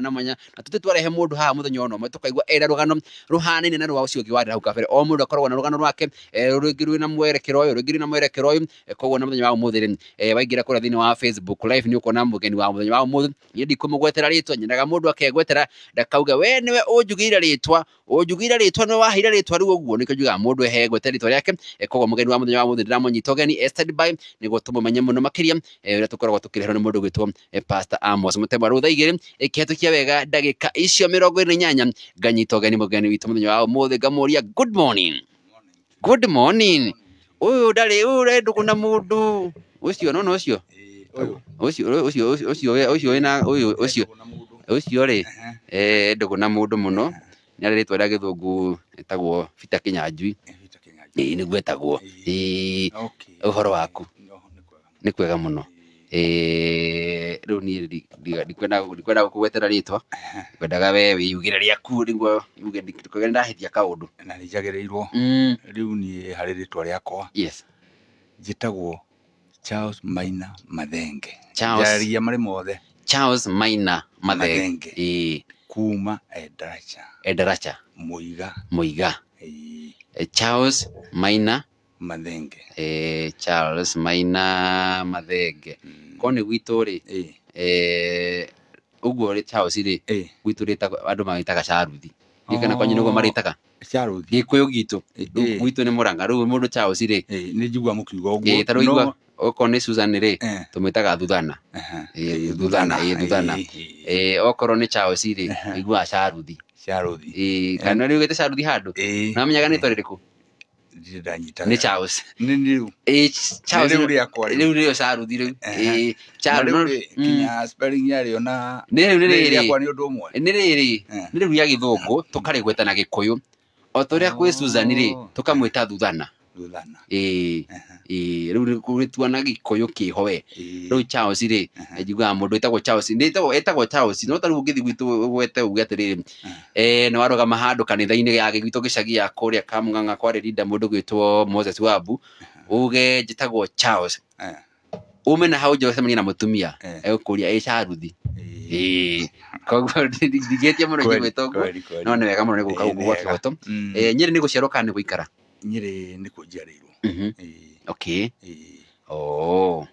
na manya na tuti twarehe mundu haha muthenya ona mwe tukaigua era rugano ruhanaine na rwa ucio ngi wari hau kabere o mundu akoragwo na rugano rwake rungi e, rwina mwerekero uyu rungi rwina mwerekero uyu e, koguo na muthenya wa umuthi e, waingira kuria thiini wa facebook live ni ukona mugeni wa muthenya wa umuthi ni ndikumugwetera ritwa nyendaga mundu akegwetera ndakauga we niwe unjugire ritwa unjugire ritwa niwe waheire ritwa riu uguo nikio njugaga mundu ehe gwetera ritwa riake koguo mugeni wa muthenya wa umuthi ndiramũnyita ũgeni ested by nĩguo tũmũmenye mũno makĩria ũrĩa tũkoragwo tũkĩreherwo nĩ mũndũ gwĩtwo pastor amos mũtemwa rũtha igĩrĩ ĩkĩhetũkia mucoke wega ndagika icio mirongo iri inyanya nganyita ũgeni mũgeni witũ mũthenya wa ũmũthĩ ngamuria good morning good morning uyu ndarĩ ũrĩ ndũgũ na mũndũ ũcio nona ũcio ũcio ũcio ũcio ũcio wĩna ũyũ ũcio ũcio rĩ ndũgũ na mũndũ mũno nĩ arĩ rĩtwa rĩa gĩthũngũ etagwo Peter Kinyanjui nĩguo etagwo ũhoro waku nĩ kwega mũno rä u niä ndikwenda gå kå gwetera rä twa kwendaga we wä yugä re rä aku rä guo yuge ndikogere ndahä tia kaå ndå na nä njagä rä irwo mm. rä u niä harä rä twa rä akwa njä tagwo Charles Maina Mathenge ndaria marä mothe Maina Mathenge kuma Endaracha Endaracha Muiga Muiga eh, Charles Maina mathenge eh Charles Maina mathenge mm. ko ni gwitu ri eh eh uguo ri Charles ri eh. gwitu ri andu magitaga Charuthi ndikana oh. kwanyu niguo maritaga Charuthi gikuyu gitu eh. gwitu ni Muranga riu mundu Charles ri eh. ni njigua mukiuga uguo eh, taroigua no okorwo nä susan rä tå mä taga thuthana thuthana thuthana okorwo nä charles rä iguaga charuthi kana rä ugä te caruthi handå namenyaga nä twarä rä kå ndiranyita nä rä u rä rä o caruthi rä u kinya rä nä rä u rä gä thå ngå tå karä na gä kå yå o ta å rä a kwä susan rä tå kamwä ta thuthana thuthana ä ä rä u nä tuona gä koyå kä ho we rä u rä njiguaga må ndå ätagwo nä ätagwo charles no tarä u å ngä thi gwitå gwete uge atä rä rä nä warå handå kanitha-inä ya gä gwitå gä cagi ya kå rä a kamng'ang'a kwarä rinda må ndå gwä two moses wambu uge njä tagwo charles ume na hau njocemania na mutumia egũkũria ĩ caruthi koguo ndigĩtie mũno igwĩta ũguo no nĩ wega mũno nĩ gũka gũkũ gwa kĩhoto nyĩrĩ nĩ gũciarwo kana nĩ ikara nyereye ni kujya rero okay ee. oh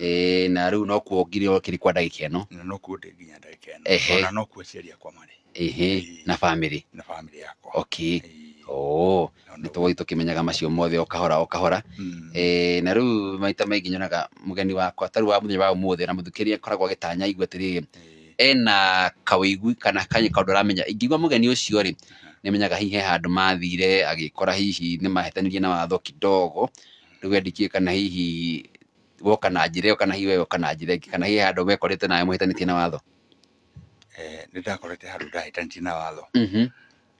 eh na riu no kuongire okiri kwa ndagika ino na no kuote nginya ndagika ino na no kueceria kwa mari ehe ee. na family na family yako okay ee. oh nä tå tå kä menyaga macio mothe o kahora o kahora mm. e, na rä u maita maingä nyonaga må geni wakwa tarä wa må thenya wa må thä na må thukä rä akoragwo agä tanya igua atä rä ena kawä igui kana kanya kaå ndå aramenya ingä igua må geni å cio rä menyaga hihi he handå mathire agä kora hihi nä mahätanirie na watho kidogo rä u endikie kana hihi woka na njä ra ä kana hihi wewe kana njä ra ä kana hihi handå wekorete nawe må tie na watho eh, nä ndakorete handå ndahä na watho mhmm.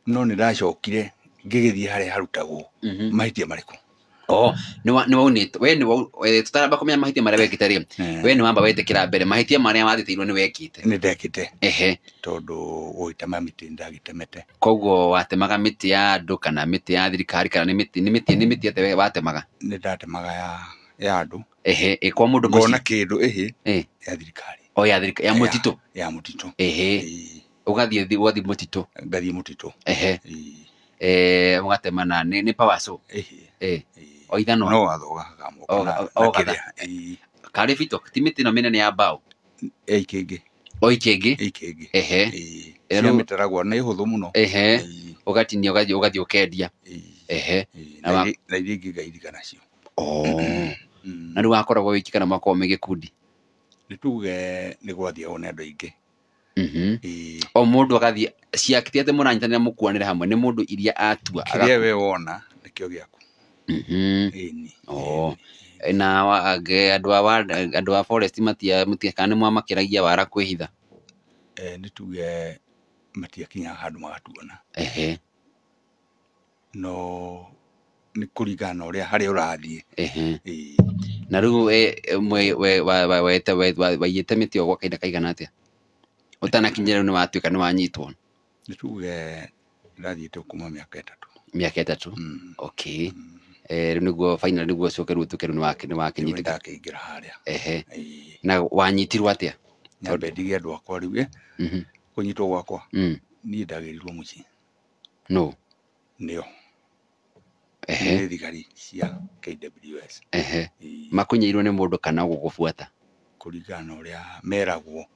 no nä ndacokire ngä gä thiä harä harutagwo mhmm. mahä tia marä kå oho nä waunä we kå menya mahä tia marä a wekä te rä we nä wamba wetä kä mbere mahä tia marä a watä teirwo nä wekä te nä ndekä te ehe tondå gå gä tema mä tä nä ndagä temete koguo watemaga mä tä ya andå kana mä tä ya thirikari kana nä mä tä nä ate watemaga nä ndatemaga ya ya andå ehe ä kwa må ndå ngona kä ndå ähä ya thirikari o ya thirikari ya må titå ya må titå ähä å gathiä gwathi må titå ngathiä må titå ehe må gatemana nä pawaco ähä oithano no wathogaga moko karä bito timä tä no mä nene ya mbaå kä ngä o ikä ngä ikä ngä ehe ciamä teragwo nä hå thå må no ehe å gatinia å gathiä å kendia ehe na iria ingä ngairigana cio mm. na rä u wakoragwo wä kana mwakorwo mä gä kundi nä tuge nä gwathiagwo nä andå aingä mm-hmm. o må ndå agathiä ciakä tiatä må ranyitanä ra må kuanä re hamwe nä må ndå iria atua kä rä a we wona nä kä o gä aku Mm-hmm. Oh. na andå a forest matiakana nä mwamakeragia wara kwä hitha eh, nä tuge matiakinyaga handå magatuona no nä kå ringana na å rä a harä a å rathiä na rä u waigä te mä tä gwa kainda kaigana atä a å tanakinya rä u nä watuä ka nä wanyitwo nä tuge ndathiä te kuma mä aka tatå mä aka ä mm-hmm. okay mm-hmm. Eh, rä u nä guo final nä guo coke rä u tukä rä u nä wakä ra harä a na wanyitirwo atä a nyambe ndige andå akwa rä u eh? mhm. kå nyitwo gwakwa mm. niä ndagä rirwo må ciä no nä o nä thigari cia kws makå nyairwo nä må ndå kana gå gå buata kå ringana na å rä a meragwo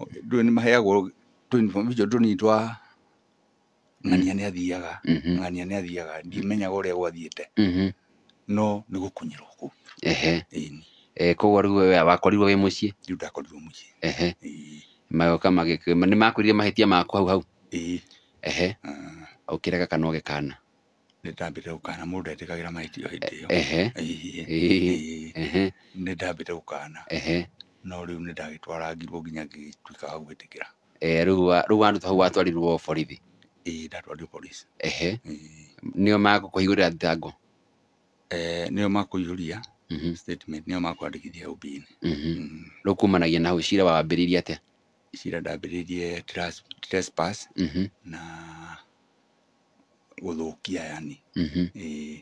ndå nä maheagwo tå nitwa ng'ania nä athiaga ng'ania nä athiaga ndimenyaga å rä a gwathiäte no nä gå kunyä rwo kå ehe koguo rä we wakorirwo wä må ciä rä u ndakorirwo må ciä ehe magoka nä makwä mahätia maku hau hau ehe å kä rega kana å kana nä ndambä te gå kana må ndå etä kagä ra mahätio hä ndä ä yo ehe nä ndambä te kana ehe no rä u nä ndagä twarangirwo nginya ngä tuä ka wa gwä tä kä ra rä u wandå hau watwarirwo borithi ndatwarire eh, polisi ehe eh. nio makukũhingũrĩra thitango eh, nio makũihũria mm -hmm. statement nio makwandĩkithia ũmbi-inĩ rĩu mhm. mm -hmm. kumanagia na hau cira wambĩrĩirie atĩa cira ndambĩrĩirie trespass mm -hmm. na gũthũkia yani mhm.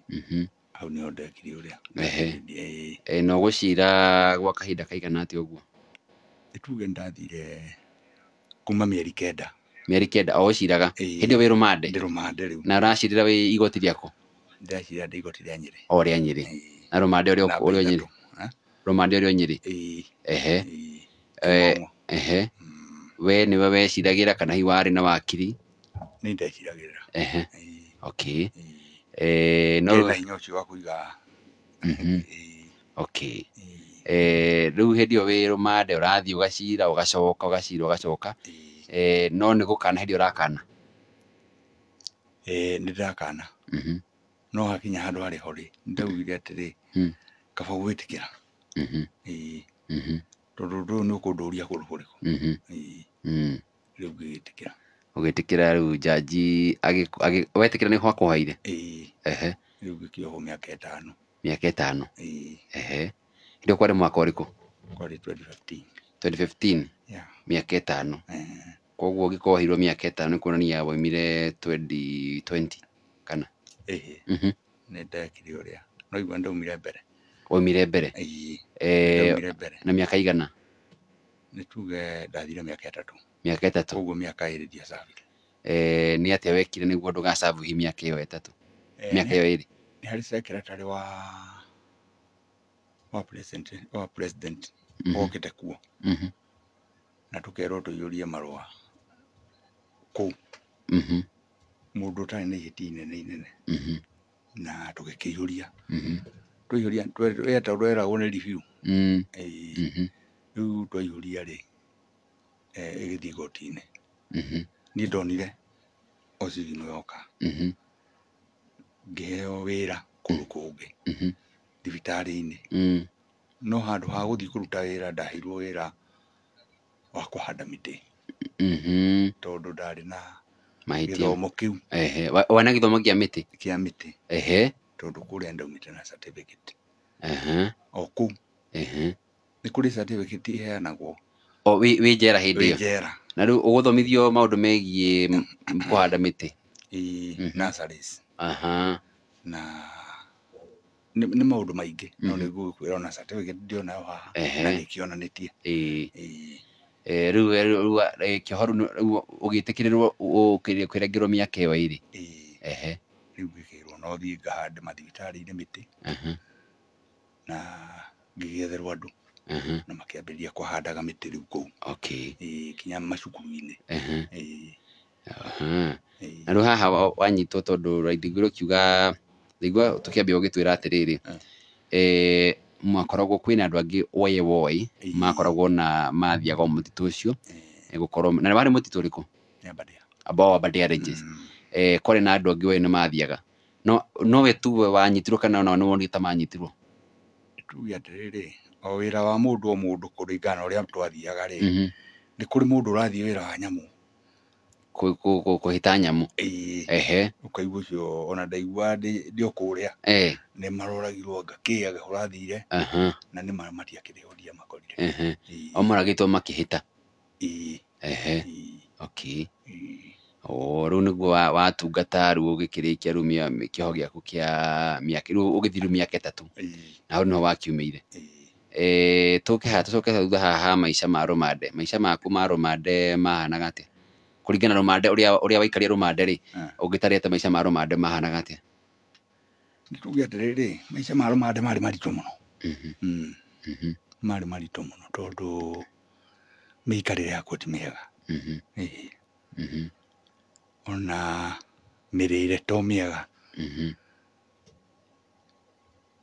Mhm. hau nĩho ndekire ũrĩa na ũgũcira eh, gwa kahinda kaigana atĩa ũguo nĩtuge ndathire kuma mĩeri kenda mĩeri kenda o ciraga hä ndä wĩ rũmande na ũracirĩra wĩ igoti rĩako ndĩracirĩra ndĩ igoti rĩa nyĩrĩ o rĩa nyĩrĩ na rũmande ũrĩa ũrĩa nyĩrĩ rũmande ũrĩa nyĩrĩ ehe ehe hmm. we weciragä ra kana hihi warä na wakiri nĩ ndeciragĩrĩra ehe okay no hinya ũcio wa kũiga mhm. okay rĩu hĩndĩ ĩyo wĩ rũmande ũrathiĩ ũgacira ũgacoka ũgacira ũgacoka eh no nä gå kana hä ndä å eh nä ndärakana no hakinya handå harä ho rä nä ndaugire atä rä mm. kaba gwä tä kä ra tondå ndå å yå nä å kå ndå ria kå rå rä kå rä u ngä tä kä ra å gä tä kä ra rä u njanji wetä kä ra nä ho akåhaire rä u gä kä ohwo mä aka ä tano mä aka ätano ehe hä ndä kwarä mwaka å rä kå kwarä mä aka ä tano koguo ũngĩkorwo heirwo mĩaka ĩtano ni kuonania woimire 2020 kana ĩhĩ mhm. nĩ ndekire uria no igua ndaumire mbere waumire eh, mbere na miaka igana ni tuge ndathire miaka ĩtatũ miaka ĩtatũ koguo miaka iri dia sa eh ni atĩa wekire nĩguo ndũgacabu hi miaka iyo ĩyo miaka iyo iri ni hari harĩ tari wa wa president wa president mhm. okete kuo mhm na tũkerwo tũiyũrie marũa kå u må mm-hmm. ndå å tarä na ihä ti inene inene mm-hmm. na tå gä kä ihå mm-hmm. ria tå ria weta rweragwo nä ribiu mm. rä u twaihå ria rä ä gä thiä igoti-inä niä ndonire ocigino yoka ngäheo wä ra kå rå kå ngä thibitarä-inä mm. no handå ha gå thiä kå ruta wä ra ndaheirwo wä ra wa kå handa mitä Mm-hmm. tondå ndarä na githomo kä u wana thomo gä a mä tä kä a mä tä tondå kå rä a ndaumä na certificate o kå u nä kå rä certificate iheanagwo wä njera hä ndä ä na rä u å gå thomithio maå ndå megiä kå handa mä tä mm-hmm. na nä maå ndå maingä no nä gå kwä ra ona ndiona yo haha na nä kä onanä tie Eh, rä eh, eh, u kä oho å gä tä kä rä rwo kwä rengä rwo mä aka ä yo ä rä ehe rä u gä kä rwo no thiä ngahande mathibitarä-inä mä tä na ngä getherwo andå na makä ambä rä ria kåhandaga mä tä rä u kå u kinya macukuru-inä na rä u haha wanyitwo tondå raithiguä rå kiuga ndaigua tå kä ambia å gä twä ra atä rä rä mwakoragwo kwä na andå angä woye woy makoragwo na mathiaga må titå å cio gå korwo na warä må titå rä kå kwarä na andå angä woä nä mathiaga nowe tuwe wanyitirwo kana ona nä wonire ta manyitirwo tuge atä rä rä o wä ra wa må ndå o må ndå kå ngana å rä a twathiaga rä mm-hmm. nä kå rä må ndå å rathiä wä ra wa nyamå kuhita nyamu ehe ukaigua cio ona ndaigua ndi o kuria ni maroragirwo ngakia urathire na ni mara matiakiriria makorire o maragitwo makihita ehe okay o rä u nä guo watungata rä u å gä kä rä kia rä u kä ho gä aku kä a miaka rä u å gä thiä rä u mĩaka ĩtatũ na hau nä ho wakiumä ire tå kä ha tå coke thutha haha maica ma rå mande maica maku ma rå mande mahanaga atä kuringana na rumande uria uria waikaria rumande ri ah. ungitarete maica ma rumande mahanaga atia nituge atiriri maica ma rumande mari maritu muno mari mm-hmm. hmm. mm-hmm. maritu muno tondu miikarire yakwa ti miega mm-hmm. ona mirire to miega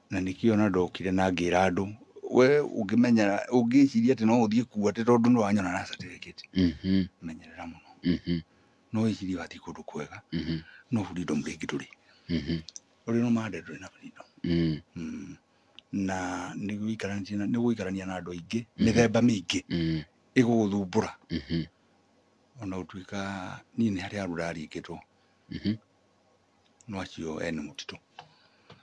na nikio ona ndokire na ngira andu we ungimenya ungiciria ati no uthie kuo ati tondu ni wanyona na certificate menyerera muno Mm-hmm. no wĩcirie wathiĩ kũndũ kwega mm-hmm. no freedom rä å rä no mande ndå rä na freedom mm-hmm. mm. na nä gå ikarania na andå aingä mä mä themba ingä ä gå gå thumbå ra ona tuä ka gũtuĩka niĩ nĩ harĩ andũ two no acio må titå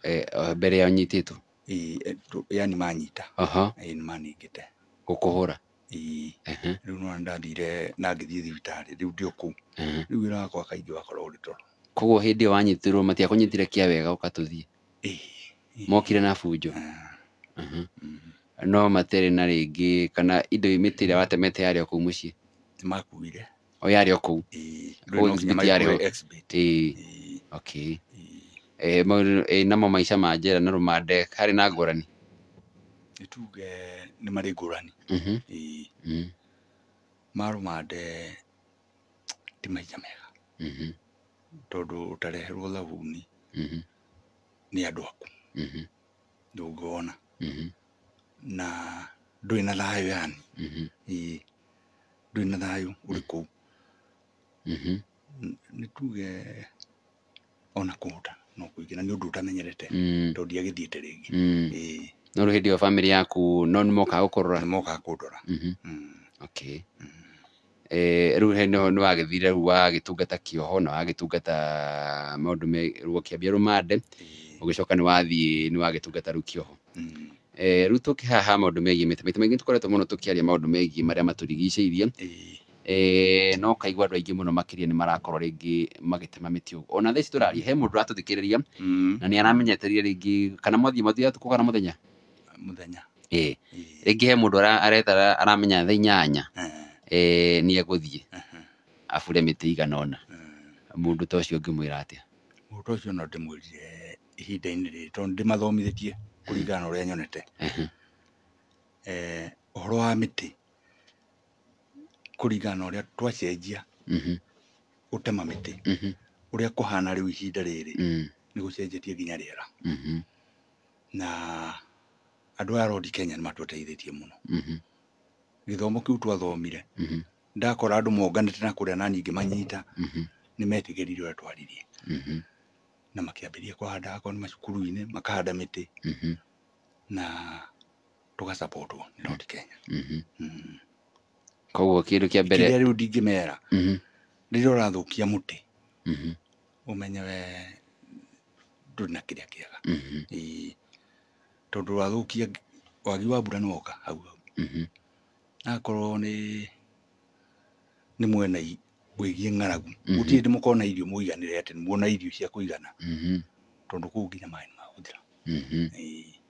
e, mbere yao nyitĩtwo e, yani manyita maningä ĩĩ kå hå ra rä u nona ndandiire na ngä thiä thibitarä rä u ndä å kå u rä u wä ra wakwa kaingä wakorwo å rä toro koguo hä ndä ä yo wanyitä rwo matiakå nyitire kä a wega å ka tå thiä mokire na bunjo mm-hmm. no matere na rä kana indo mä tä ä rä a watemete yarä o kå u må ciä makuire o yarä o kå u yarä namo maica ma njera na rå mande harä na ngårani nituge nä marä ngårani maruma mm-hmm. mm-hmm. de ti maija mega mm-hmm. tondå å tareherwo thabuni nä andå aku ndå ngona na ndå na thayå yani ndå na thayå å rä kå u nä tuge ona kå hå no kå ingä na nä å ndå å tamenyerete mm. tondå ndiagä thiä te rä ngä mm no rä hä ndä ä yo bamä yaku no nä mokaga gå kå nä mokaga kå ndora mm-hmm. mm. mm. eh, rä u nä wagä thire rä u wagä tungata kioho na wagä tungata maå ndå rwo kä ambia rå mande å gä coka nä wathiä nä wagä tungata rä u kioho rä u tå kä haha maå ndå megiä mä maita maingä tå koretwo må no tå kä aria maå ndå megiä marä a matå rigicä eh, no kaigua andå aingä må no makä ria nä marakorwo rä ngä magä tema mä tä å guo ona thaici tå raria he må ndå ratå thikä rä ria mm. na nä aramenyeterire rä ngä kana mwathiä mathiä tukå kana må thenya muthenya ä rä he må ndå aretara aramenya tha inyanya nä egå thiä abure mä tä igana ona må ndå ta å cio ngimwira ngä mwä ra atä a må å cio no ndä mwä rire ihinda-inä rä tondå ndä mathomithä tie kå ringana na å rä a nyonete å horo wa mä tä kå ringana na å rä a twacenjia å tema mä tä å rä a kå hana rä u ihinda rä rä nä gå cenjetie nginya rä era na andå aya rodi kenya nä matweteithätie må no mm-hmm. gä thomo kä u twathomire mm-hmm. ndakora andå monganä na kå rä a nani ngä manyita mm-hmm. nä metigä rire å rä a twaririe na makäambä ria kåhanda akorwo nä macukuru-inä makahanda mä tä na tå gacapotwo nä rodi kenya koguo kä ndå kä ambere rä a rä u ndingä mera rä rä a å rathå kia må tä å menye we rä na kä rä a kä ega tondu wa thukia wagi wa mbura ni woka hau hau mm-hmm. akorwo ni ni mwena wigie ng'aragu mm-hmm. gutirä ndä må korwo na irio må iganä re atä muona irio cia kå igana mm-hmm. tondå kå u nginya maä nä mahåthä ra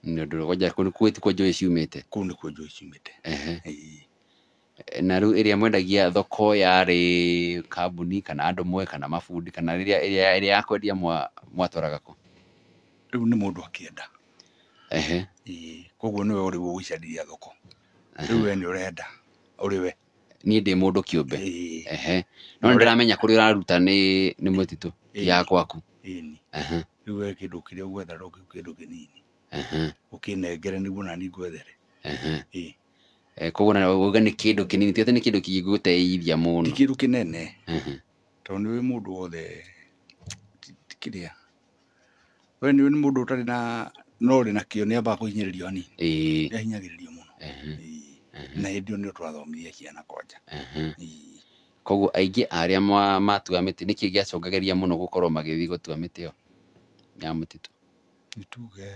ndå rgwanja kå nä kuo njå ciumä te kå u nä kuo njå ciumä te na rä u ä rä a mwendagia thoko yarä kambuni kana andå mwe kana mabundi kana ä rä a yakwendia mwatwaraga kå rä u nä må ndå akĩenda ehe koguo niwe uri wo gũicariria thoko rĩu we nĩ ũrenda ũrĩ we niĩ ndĩ mũndũ kĩũmbe ehe no nĩ ndĩramenya kũrĩa ũraruta nĩ nĩ mũtitũ ya gwaku rĩu we kĩndũ kĩrĩa ũgwetha no ni kĩndũ ni ũkĩnengere nĩguo nani ngwethere e, koguo na uga nĩ kĩndũ kĩnini ti atĩ nĩ kĩndũ kĩngĩgũteithia mũno ti kĩndũ kĩnene tondũ nĩũĩ mũndũ wothe kĩrĩa we nĩũĩ nĩ mũndũ ũtarĩ na no rä na nä ambaga kå hinyä rä rio anini nä ahinyagä rä rio må no na hä ndä ä nä twathomithia ciana kwanja koguo aingä arä a matua mä tä nä kä gä acångagä må no gå korwo magä thiä gå yo ya må titå nä tuge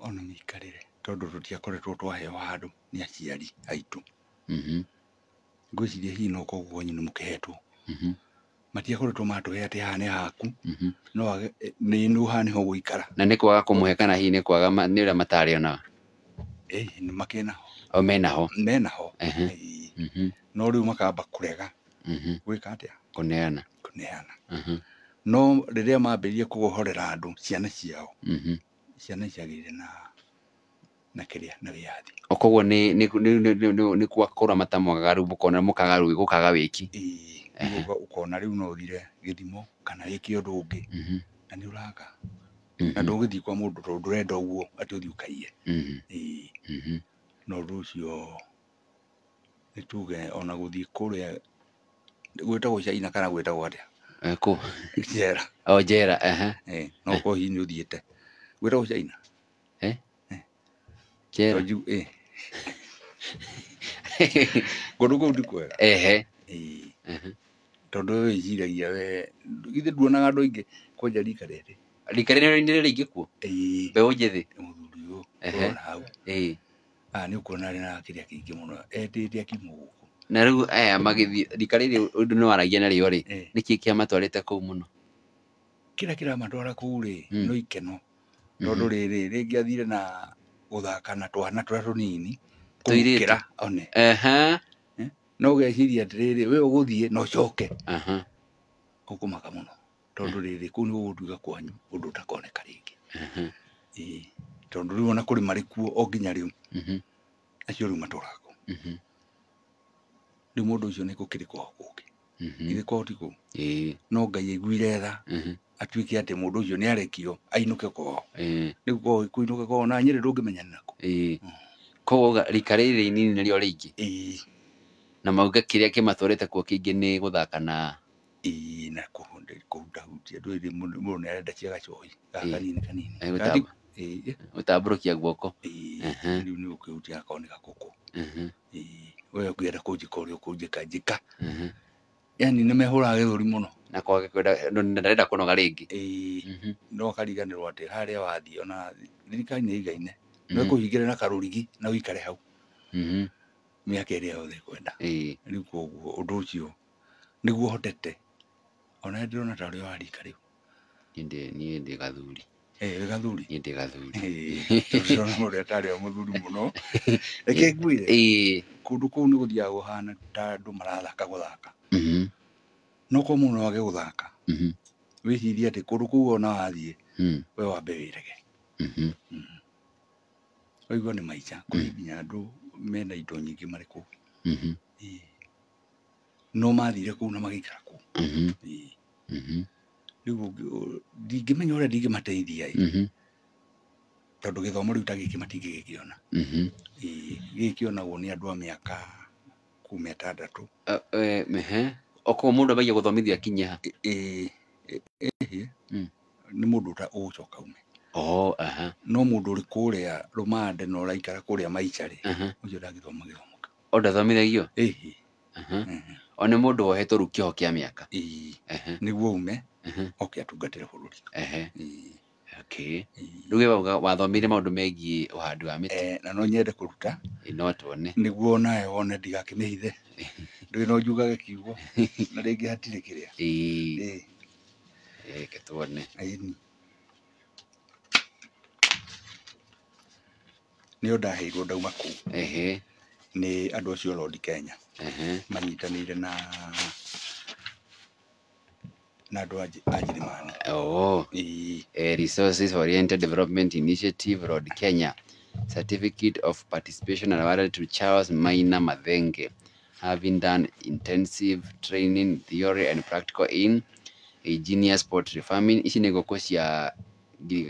ona mä ikarä re tondå tå tiakoretwo twaheo handå nä aciari aitå mhmm. ngwä ciria hihi no koguo nyinä må kä matiakorwo matå he atä haha nä haku mm-hmm. no nä nå ho gå ikara na nä kwaga kå må he kana hihi nä kwaga nä å rä a matarä onaga nä makenaho o menaho menaho mm-hmm. no rä u makamba kå rega mm-hmm. gwä ka atä a kå neana kå neana no rä rä a mambä rie kå gohorera andå ciana ciao ciana ciagä rä na na a na wiathi o koguo nä nä nä nä gwakå må kona må kaga gå kaga wä ki niguga ukona riu no thire githimo kana iki undu ungi na ni uraka mm-hmm. na ndungithi kwa mundu tondu ndurenda uguo ati uthi ukaiye mm-hmm. mm-hmm. no undu ucio ni tuge ona guthi kuria gwitagwo caina kana gwitagwo atia eh, kå njera o oh, njera no korwo hihi nä å thiäte gwä tagwo caina eh? eh. njera kå ndå kå u ndikwega tondå å wĩciragia we githe nduonaga ndu aingä kwanja rika rärä rika rä nä rä ingä kuo mbeå njĩthĩ mũthuri ũyå hau nä å kuona rä na kä rä a kä ingä må no etä te akimå gå na rä eh magithi rika rä waragia narä o ri nä kä kä amatwarä te kå u må no kä ri kå u rä hmm. no ikeno hmm. tondå ri rä rä ngä athire na gå na twana tå rä a tå nini kå kä no geciria atiriri we uguthie no choke aha ukumaka muno tondu riri kuu ni gugutuiga kwanyu undu aha ringi tondu riu ona kuri mari kuo o nginya riu mhm. acio riu maturago mhm. riu mundu ucio ni gukiri kwao kungi mhm. ithe kwao ti kuu no ngai aiguire tha atuike ati mundu ucio ni arekio ainuke ko riu kwao kuinuka ko na nyiri ndungimenyana nako mm. koguo rika riri inini niryo ringi na mauga kiria kimatorete kuo kingi ni guthaka na ii na kuhundahutia ndu ri mundu ni arenda cia gacoi kanini kanini gutamburukia guoko riu ni ukihutia akorwo ni gakuku we ngienda kunjika uria ukunjika njika yani nä mehåraga gä thå ri må no na ndarenda kå noga rä ngä no kariganärwo atä harä a wathiä ona thirikari nä igaine nä kå hingä rä na karå na wikare hau mhm miaka aka yothe kwenda rä u koguo å ndå å hotete ona ndä rona tarä a warika rä ndi ni ndi gathuri eh wä gathuri ni ndi gathuri tondårona må rä a tarä a må thuri må no reke nguire kå ndå kå u nä gå hana ta andå marathaka guthaka mhm no kwa må no wage gå thaka mm-hmm. wä hirie atä kå ndå kå u ona wathiä hmm. we wambe wä rege mm-hmm. mm-hmm. waigua nä ni maicha rä hmm. nginya andå mena indo nyingi marä kå u mm-hmm. no mathire kå u na ikara kå u rä ndingä menya å rä a ndingä mateithia tondå gä thomo rä u ta gä kä matingä gä kä ona gä kä onagwo nä andå a mä aka kuma ätandatå okorwo må ndå ambagia gå thomithia akinyä nä må ndå å coka ume oho aha uh-huh. no mundu uri kuria rumande no raikara kuria maica ujo ucio ndangithoma githomo kau o ndathomithagio ihi o nä må ndå wohetwo rä u kä oho kä a mä aka uh-huh. nä guo ume uh-huh. oke atungatä re bå rå ri rä wathomire maå ndå megiä å handi wa mä ti eh, na no nyende kå ruta no tuone nä guo nawe wone ndigakä mä hithe ndå no njugage kiugo na rä ngä hatirä kä rä a ke nä yo ndaheirwo ndauma kå u nä andå acio rondi kenya manyitanä na na andå a njĩrĩmani oh. e, resources oriented development initiative road kenya certificate of participation awarded to charles maina mathenge having done intensive training theory and practical in a genius farming ici nä ngåkå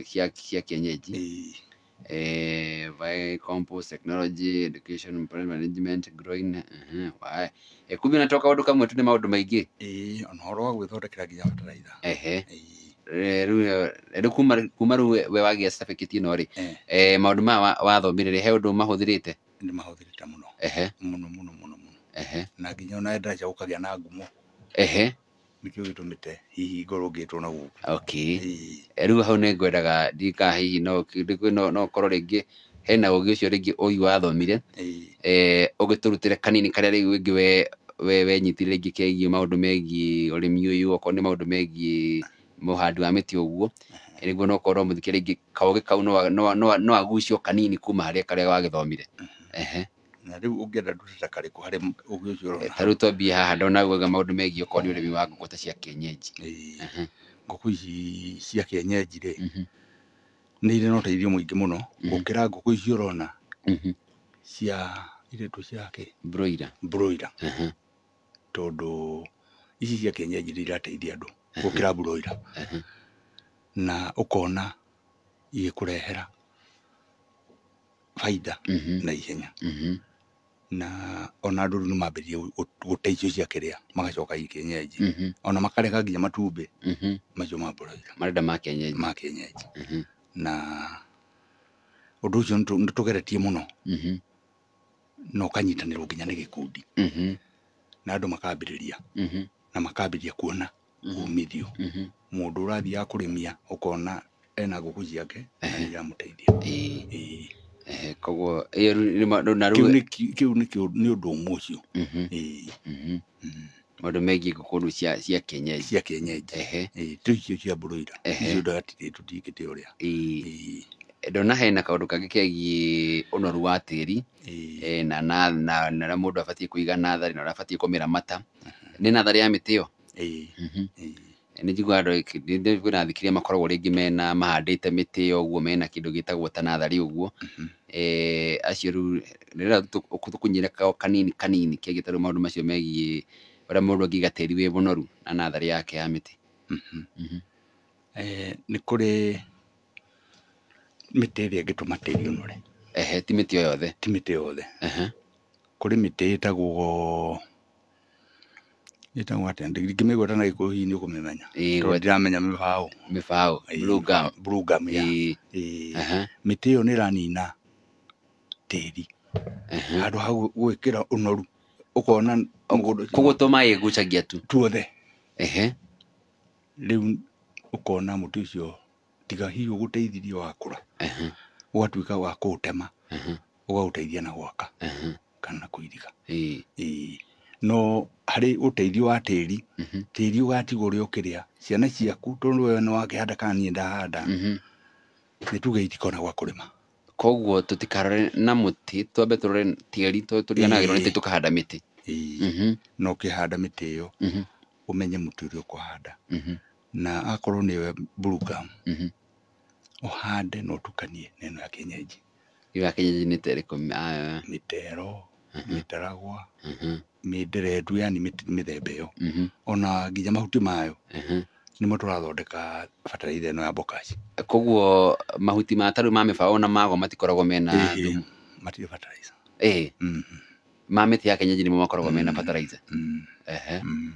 cia cia kienyeji e eh, by compost technology education employment management growing uh -huh, eh, kumbi natoka wadu kamwe tu nä maå ndå maingä eh, ona horo wa gwä thondekera nginya bataraitha ehe eh. eh, rä kuma we wagi ya tie no rä maå maudu maya wathomire rä he å ndå mahå thä rä te muno mahå muno muno te må no na nginya ona ndaraja gå kagä na ngumo ehe nikio gitumite hihi ngitwo na guku okay eh, riu hau ni ngwendaga ndika hihi no no no koro ringi hena ugi ucio ringi uyu wathomire eh ugiturutire kanini karia ringi wingi we we we nyitire ringi kegiĩ maundu megi megiĩ miyo yu okorwo ni maundu megi mũhandi wa mĩtĩ ũguo nĩguo eh, no koro muthikire rĩngĩ kaũgĩ kau no no no agucio kanini kuma harĩa karĩa wagithomire ehe na rä u å ngä enda ndutata karä harä å gä å cio eh, tarä u haha ndonaguaga maå ndå megiä okorwo nä å rä mi wa ngåkå ta cia ngå kå ici cia kienyenji rä mhm. nä irä na å teithio må ingä må no mhm. gå kä ra ngå kå å rona mhm. cia irätwo ciake broira tondå ici cia kienyenji rä irateithia andå gå kä ra broira na å kona igä kå rehera baida na ihenya mm -hmm na ona andå nä mambä gå teithio cia kä rä a magacoka i mm-hmm. ona makareka nginya matumbä mm-hmm. macio ma broira marenda ma ma mm-hmm. na å ndå å cio nä tå geretie må no na å kanyitanä rwo nginya nä gä kundi na andå makambä rä ria na makambä ria kuona umithio må ndå å rathiaga kå rä mia å kona ena ngå kå ciake na iramå teithia Eh, koguo kiu ni undu umwe ucio maundu megiä ngå kå rä u cia kienyeji cia kienyeji tå icio cia mbå rå ira icio ndagatirä tå tingä tä å rä a ndona hena kaå ndå kangä kegiä å noru wa tä ri na rä a må ndå abatiä kå iga natharä na å rä a abatiä kå mä ramata nä natharä ya mä tä ä yo nä njiguaga andå kwä na thikiria makoragwo rä ngä mena mahandä te mä tä ä yo å guo mena kä ndå gä tagwo ta natharä å guo mm-hmm. Eh, acio rä u tå kå re kanini kanini kä agä tarä maå ndå macio megiä å rä a må ndå angä iga wä må noru na natharä yake ya mä tä nä kå rä mä tä ä rä a ngä tå ma tĩri å nore ehe ti mä tä o yothe ti mä tä yothe kå rä mä tä ä tagwo ĩtagwo atĩa ndingĩmĩgweta na gĩkũyũ hihi nĩ ũkũmĩmenya tondũ ndiramenya mĩbaũ mĩbaũ mĩtĩ ĩyo nĩ ranina tiri handå ha gwä kä ra å noru å kona koguo to maä gå cagia tu tuothe rä u å kona må tä å cio tiga hiå gå teithirie wakå ra å gatuä ka wa kå å tema å gaå teithia na gwaka kana kå iriga no harä å teithio wa tä ri tä ri å gatigwo rä a å kä rä a ciana ciaku tondå wewe nä wakä handa kana niä ndahanda nä tuge itikonagwa kå rä ma koguo tutikarore na muti twambe turore tieri to nä ni tåkahanda mä tä no å kä handa mä tä ä yo å menye må tä å rä na akorwo nä we mburuga å mm-hmm. hande na å tukanie na ä no ya kĩenyenji ä ya kĩenyenji nä terä kå ah, mä tero mä mm-hmm. teragwa mä mm-hmm. nderendu yani mä mithembe ä yo ona nginya mahuti mayo mhm nä mo tå rathondeka bataraitha ä no ya bokaci koguo mahuti ma ma mä bao na matikoragwo mena thumu matirä bataraitha ä mm-hmm. ma tä ya kenya nä mo makoragwo mena mm-hmm. bataraitha mm-hmm.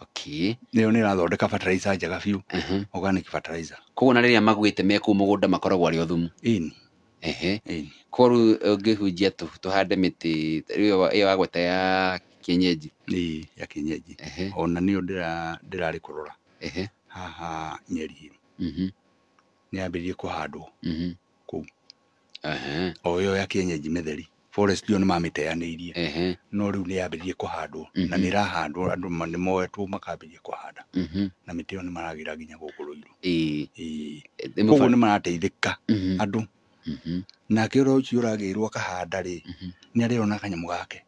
okay nä yo nä rathondeka bataraitha njega biå organic fertilizer koguo na rä rä a magwä te mekå må gå nda makoragwo arä o thumu ĩni ehe koguo rä u ngä hunjia tå hande mä tä ä yo wagweta ya kienyeji ya kienyeji ona nä yo ndä rarä kå rora haha nyeri nä yambä kå handwo kå u o ä yo ya enyenji mä theri forest yo nä mamä teanä irie no rä u nä yambä rärie kå handwo na mm-hmm. nä rahandwo andå nä moetwo makambä rie kå handa mm-hmm. na mä tä ä yo nä maragä ra nginya gå kå rå irå koguo nä marateithä ka andå nake å rä a å cio å ragä rwo akahanda rä mm-hmm. nä arä ona kanyamå gake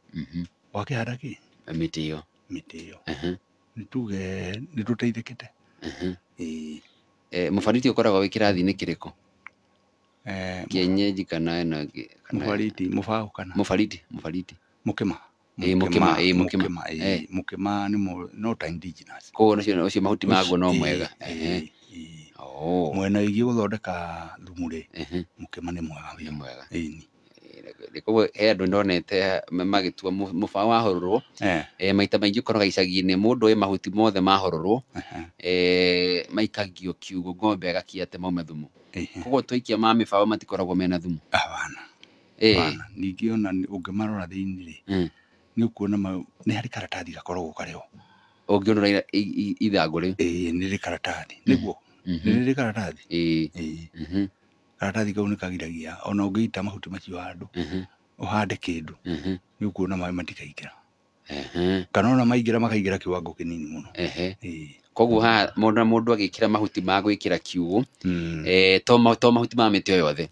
wakä handa kä mä tä yo mä tä ä nä tuge nä tå teithä kä te må mm-hmm. eh, bariti å koragwo wä kä rathi-inä kä rä eh, kå kienyeji kana ena må bariti må kana må bariti må bariti kä ma kä ma no ta indigenous koguo nacio å cio mahuti maguo no mwega eh, oh. mwena igi gå thondeka thumu rä må kä ma nä mwega nä mwega ĩni koguo he andå ndonete magä tua må baa wa eh. Eh, maita maingä koroga icagi-inä må ndå ä mahuti mothe mahororwo eh, maikagio kiugo ng'ombe agakia te maume thumu koguo twaikia ma mä bao matikoragwo mena thumu ah, ningä ona å ngä marora thä inä hmm. nä å kuona nä harä karatathi gakoragwo karä o å ngä onora ithangå rä nä rä karatathi hmm. nä guo hmm. nä rä karatathi karatathi kau nä kagiragia ona å ngä ita mahuti macio handå å hande kä ndå nä å kuona ra kana ona maingä ra makaingä ra kä wango må no mhm. koguo haha na må ndå kä ra mahuti ma kä ra hmm. e, to mahuti ma mä yothe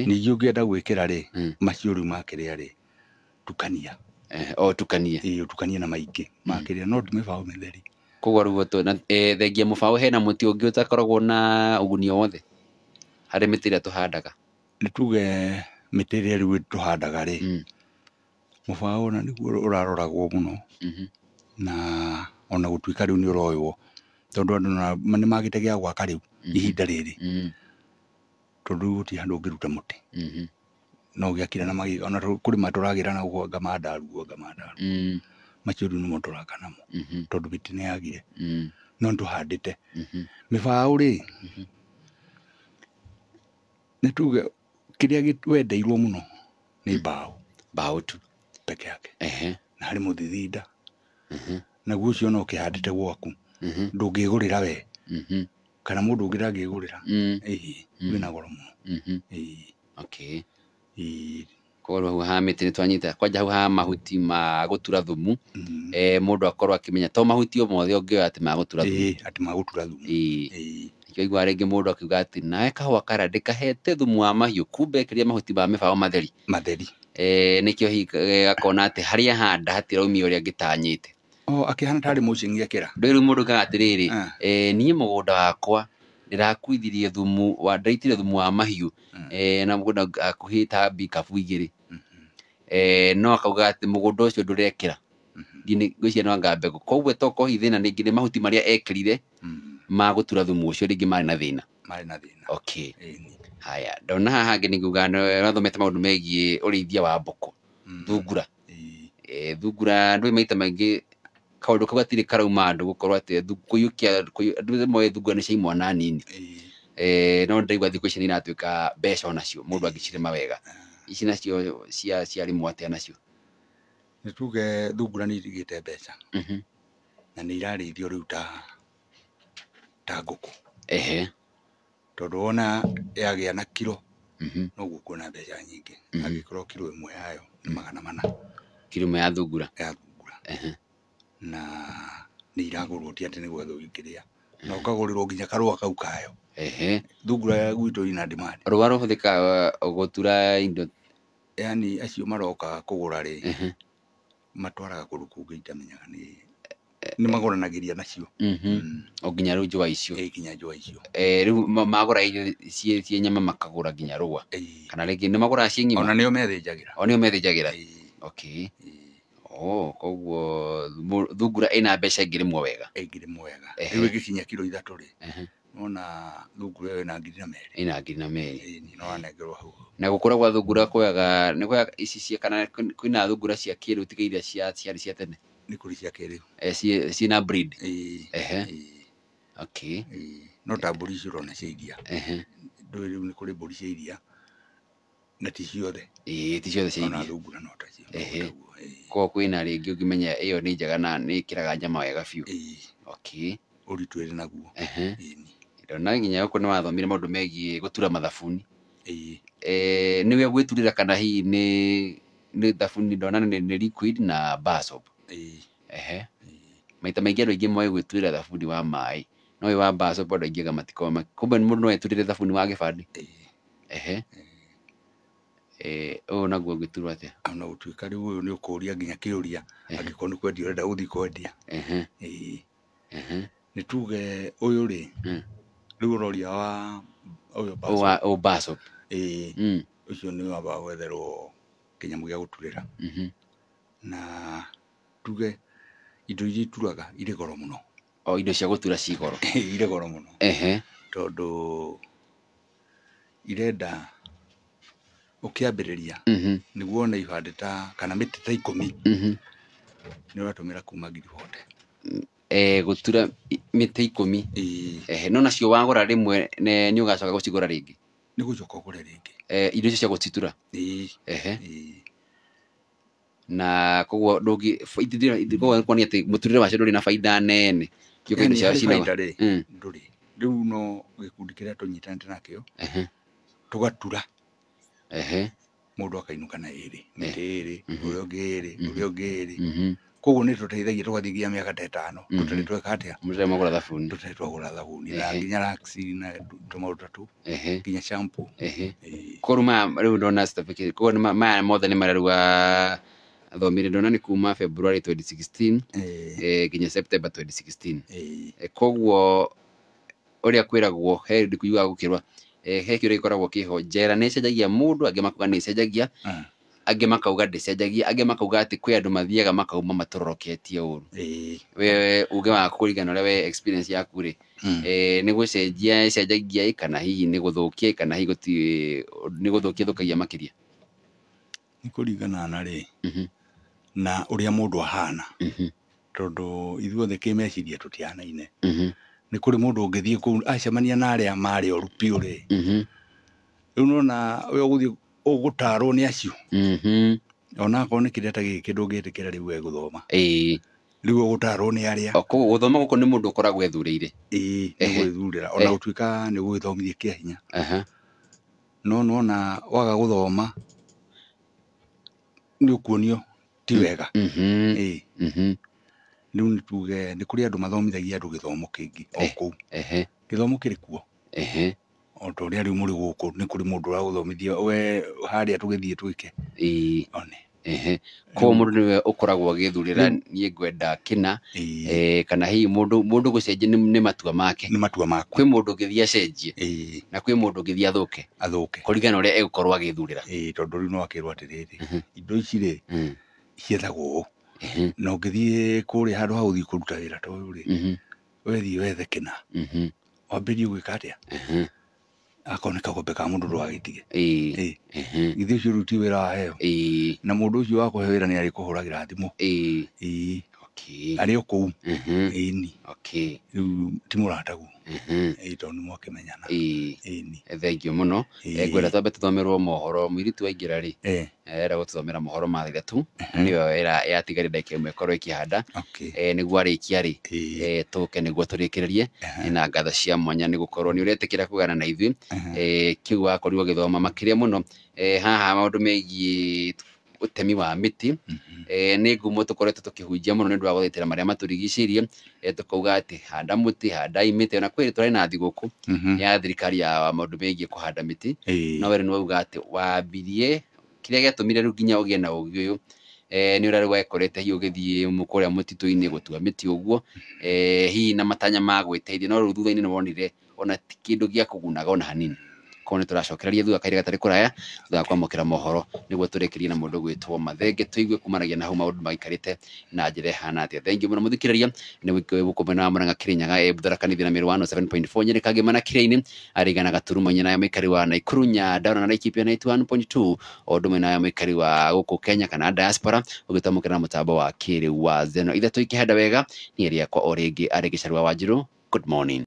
ningä å ngä enda gwä kä ra rä hmm. macio rä u makä rä a rä tukania tukanie eh, tukania na maingä makä hmm. rä a no ndimä bao mä theri koguo to na e, må baå hena må ti å ngä å na å gunio wothe harä mä tä ä rä a tå handaga nä tuge mä tä rä a rä u tå handaga rä må mm. baå na nä guo å raroragwo må no mm-hmm. na ona gå tuä ka rä u nä å roywo tondå andå nä magä te a gwaka rä u mm-hmm. ihinda rä rä tondå rä u handu ti handå å ngä ruta må tä no gä kira na magi ona kuri rä na tå ragä ra na guo ngamandaruguo macio rä u nä mo tå namo mm-hmm. tondå mä tä nä yagire mm. no tå handä te mä baå rä nä tuge kä rä a wendeirwo må no nä mm. mbaå mbaå tu peke yake na harä må thithinda mm-hmm. naguo å cio no kä handä te gwaku mm-hmm. ndå ngä gå rä ra we kana må ndå å ngä rangä gå rä ra ä mm. wä na goro må no korwo hauha mĩtĩ nĩ twanyita kwanja hauha mahuti ma tura thumu mm-hmm. eh, ndå akorwo menya to mahuti o mothe ũngĩoya atĩ magũtura thumu atĩ magũtura thumu ikĩigua rĩngĩ mũndũ akiuga atĩ nawe kahũa kara ndĩkahete thumu wa mahiå kumbe ria mahuti ma bao matheri matheri eh, nĩkĩo hihi gakona eh, atĩ harĩa handa hatiraumia ũrĩa ngĩtanyĩte o oh, akĩhana tarĩ mũcing'i akĩra må ndå kaga må gå mũgũnda wakwa ndirakuithirie thumu wa ndaitire thumu wa mahiu hmm. eh na mugunda akuhita bi mbikabu igiri hmm. eh, no akauga ati mugunda ucio ndurekira hmm. ngwiciria no anga mbegu koguo tokorwo hi thina ningi ni mahuti maria ekirire ma gutura thumu ucio ringi mari na thina mari na thina okay haya ndona haha ngi ngiuga rathomete maundu megie urĩithia wa mbũkũ thungura eh, thungura ndũĩ maita maingĩ kaundu kau gatire karauma andu gukorwo ati kuyukia andu moe thungura cia imwana nini eh no ndaigua thiku ici niratuika mbeca onacio mundu angicirima wega ici nacio cia ciarimwo atia nacio nä tuge thungura nä irigä te mbeca mhm. na nä irarä ithio rä u ta ta ngå kå ehe tondå wona yagä na kiro mhm. noguo kuona mbeca nyingä nyingi mhm. korwo kilo ä mwe yayo nä magana mana kilo ya thungura ya thungura na nä iragå rwo ti atä nä gwethwo ikärä na ukagå rä rwo nginya karå kau kayo thungura ya gwitå ina ndimandi rwa rå hå thä gå tura indo yani acio maroka kå gå ra rä matwaraga kå rå kungä itamenyaga nä nä magåranagä ria nacio mm-hmm. mm. o nginya rä u njwa icio nginya njwa icio rä u magåra irio ciä nyama makagå ra nginya rå a kana rä ngä nä magå raga ciä ngima ona nä o methä njagä ra o nä o methä njagä ra okay oho koguo thungura ina mbeca ĩngĩrĩmwo wega ĩngĩrĩmwo wega rĩu ĩgĩkinya kiro ithatũ rĩ nona thungura ĩyo ĩna ngiri na merĩ ĩna ngiri na merĩ nĩwanengerwo hau na gũkũra thungura kwega nĩ kwega ici cia kana kwĩna thungura cia kĩrĩu tiga iria cia ciarĩ cia tene nĩ kũrĩ cia kĩrĩu e, ciĩna breed ehe okay no ta mbũri icio ũrona cia iria ndũĩ rĩu nĩ kũrĩ mbũri cia iria na ti ciothe ĩĩ ti ciothe cia iria ona thungura no ta cio koguo kwĩna rĩngĩ ũngĩmenya ĩyo nĩ njega na nĩ ĩkĩraga nyama wega biũ okay ũritũ ĩrĩ naguo ndona nginya gũkũ nĩ wathomire maũndũ megiĩ gũtura mathabuni nĩwe gwĩturĩra kana hihi nĩ nĩ thabuni ndona nĩ liquid na bar ehe maita maingĩ andũ aingĩ moĩ gwĩturĩra thabuni wa maĩ no wa bar soap andũ aingĩ ga matikoragwo kumbe mũndũ no eturĩre thabuni wa gĩbandi ehe å eh, naguo ngä turwo atä ona gå tuä ka rä u å yå nä å kå ria nginya kä å ria angä korwo nä kwendia å renda gå thiä kwendia nä tuge å yå rä hmm. rä u å roria wa å yå å cio nä waba gwetherwo kä nyamå gä a gå turä ra mm-hmm. na tuge indo iria ituraga irä goro må no o indo cia gå tura cigoro irä goro må no tondå irenda ukiambiriria mm-hmm. niguo ona ihande ta kana miti ta ikumi mm-hmm. ni uratumira kuma ngiri hote eh gutura miti ikumi eh no nacio wagura rimwe ne ni ugacoka gucigura ringi ni gucoka ugure ringi eh indo icio cia gucitura ehe na koguo ndungi koguo ni ati muturire wacio nduri na faida nene kiukaini cia cina nduri riu no gikundi kiria tunyitanite nakio tugatura ehe mundu akainuka na ere eh. mete ere mhm. uyo gere uyo gere ungi iri mhm. mhm. koguo nä tå teithagia tå gathingia mä aka ta ätano tå tarä tweka atä amagå ra thabuni tå tarä twagå ra thabuni na nginya na tå maå tatå nginya koguo maya rä u ndona koguo maya mothe nä mararuga thomire ndona ni kuma february 2016 eh nginya september 2016 koguo å rä a kwä he ndikuyuga gukirwa Eh, he kä å rä koragwo kä ho njera nä cenjagia må ndå angä makauga nä cenjagia angä ah. makauga cenjagia angä makauga atä kwä andå mathiaga makauma matororoketie å ru we uge wa kå ringana å rä a we yaku rä hmm. nä gå cenjia cenjagia kana hihi nä gå thå kia kana hihi nä gå thå kia thå kagia makä ria nä kå ringana mm-hmm. na rä na å rä a må ndå ahana mm-hmm. tondå ithuothe kä meciria tå tianaine mm-hmm nä kå rä må ndå å ngä thiä kå u acemania na aria a marä oru piå mm-hmm. rä rä u nona å yå gå tarwo nä acio onakorwo nä kä reta gä kä ndå ngä tä kä ra rä u egå thoma rä u å gå tarwo nä arä a gå thoma gå kå nä må ndå å koragwo ethurä ire gwä ra ona gå tuä ka nä gå gä thomithia kä hinya no nona waga gå thoma nä å kuonio ti mm, wega mm-hmm rä u nä tuge nä kå rä andå mathomithagia andå gä thomo kä ngä o eh, kå u gä thomo kä rä kuo o ta å rä a rä u må rä gå kå nä kå rä må ndå å ragå thomithia we harä a tå gä thiä twä ke one koguo må ndå nä we å koragwo agä thurä ra niä ngwenda kä na e, kana hihi må ndå gå cenjia nä matua make nä matua makwa kwä må ndå gä thiä acenjie na kwä må ndå gä thiä athå ke athå ke kåringana å rä a egå korwo agä thurä ra tondå rä u no akä rwo atä rä rä indo ici hmm. ciethagwo å na ngithie kuria handu ha uthii kuruta wira ta uyu ri mhm. wethii wethe kina mhm. wambirie gwika atia akone kagombe ka mundu ndwagitige githä å cio rä wä ra waheo na må ndå å cio wakå he wä ra nä arä kå hå ragä ra thimå arä å kå u ti må rataguo mhm. tondå nä mwakämenyana äni eh, thengio må no eh, ngwenda twambe tå thome rwo mohoro mũiritu aingä ra rä eh, gå tå thomera mohoro ma thä tatu mhm. nä yo yatigarä ndagä mwe korwo ä kä handa nä guo arä kia rä tå ke nä guo tå rä kä rä rie mhm. na ngatha cia mwanya nä gå korwo nä å rä tä kä ra kå gana na ithuä kä u akorirwo gä thoma makä rä a må no haha maå ndå megiä utemi wa miti mm-hmm. eh, nä ngumo tå koretwo tå kä hunjia må no nä å ndå wa gå marä a matå eh, tukauga atä handa muti handai miti ona kwä rä tå na thigåkå mm-hmm. ya thirikari ya maå ndå megiä kå handa miti no werä nä wauga atä wambirie kä rä a gä atå nginya å gä na å gä å yå nä å rä a rä wekorete gä thiä kå rä a må titå-inä gå tua mä tä å guo eh, hihi na matanya ma teithia no rä u thutha-inä nä wonire ona kä ndå gä kå gunaga ona hanini korwo nä tå racokereria thutha kahinda gatarä kå raya thutha wa kwamå kä ra mohoro nä guo tå rä kä rie na må ndå gwä two mathenge tå igue kumanagia na hau maå ndå magaikarä te na njä ra ähana atä a thengiå må no må thikä rä ria nä wikåmena wa må ranga kä rä nyaga ebutharakanithi na mä rä wano 7.4 nyä rä kangä mana kä rä-inä arä ganaga turumainä nayo mä ikari wa naikuru nyandarå na naikipia na 81.2 o ndå mwe nayo mä ikari wa gå kå kenya kana diaspora å gä tamå kä ra na må tambo wa kä rä wa zeno ithatå ikä henda wega niä rä akwa o rä ngä arä gä carua wa njä good morning